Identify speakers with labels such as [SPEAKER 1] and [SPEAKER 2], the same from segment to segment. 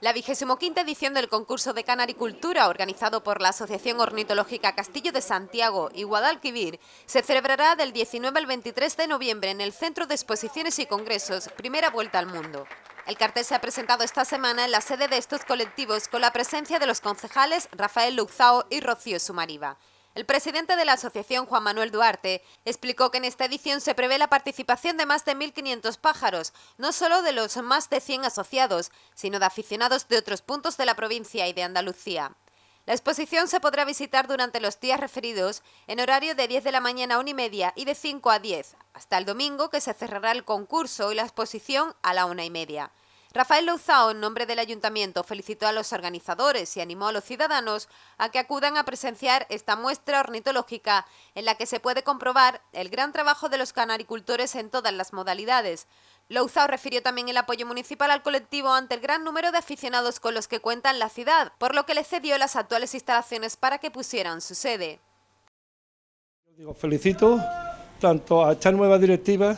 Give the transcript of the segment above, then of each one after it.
[SPEAKER 1] La vigésimo quinta edición del concurso de Canaricultura, organizado por la Asociación Ornitológica Castillo de Santiago y Guadalquivir, se celebrará del 19 al 23 de noviembre en el Centro de Exposiciones y Congresos, Primera Vuelta al Mundo. El cartel se ha presentado esta semana en la sede de estos colectivos con la presencia de los concejales Rafael Luzao y Rocío Sumariva. El presidente de la asociación, Juan Manuel Duarte, explicó que en esta edición se prevé la participación de más de 1.500 pájaros, no solo de los más de 100 asociados, sino de aficionados de otros puntos de la provincia y de Andalucía. La exposición se podrá visitar durante los días referidos en horario de 10 de la mañana a 1 y media y de 5 a 10, hasta el domingo que se cerrará el concurso y la exposición a la 1 y media. Rafael Louzao, en nombre del ayuntamiento, felicitó a los organizadores y animó a los ciudadanos a que acudan a presenciar esta muestra ornitológica en la que se puede comprobar el gran trabajo de los canaricultores en todas las modalidades. Louzao refirió también el apoyo municipal al colectivo ante el gran número de aficionados con los que cuenta la ciudad, por lo que le cedió las actuales instalaciones para que pusieran su sede.
[SPEAKER 2] felicito tanto a esta nueva directiva,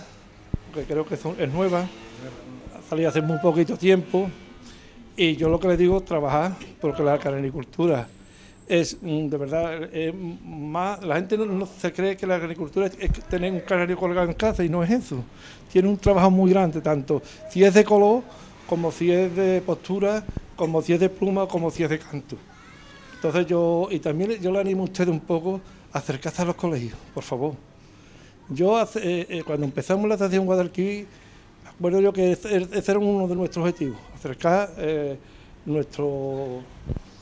[SPEAKER 2] que creo que es nueva, salí hace muy poquito tiempo y yo lo que le digo, trabajar, porque la carnicultura es mm, de verdad más, la gente no, se cree que la agricultura es, tener un canario colgado en casa y no es eso. Tiene un trabajo muy grande, tanto si es de color, como si es de postura, como si es de pluma, como si es de canto. Entonces yo, y también yo le animo a usted un poco a acercarse a los colegios, por favor. Yo eh, eh, cuando empezamos la estación Guadalquivir bueno, yo que ese era uno de nuestros objetivos, acercar eh, nuestra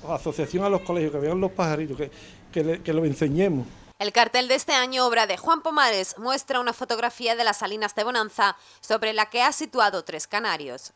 [SPEAKER 2] asociación a los colegios, que vean los pajaritos, que, que, que los enseñemos.
[SPEAKER 1] El cartel de este año, obra de Juan Pomares, muestra una fotografía de las salinas de Bonanza sobre la que ha situado tres canarios.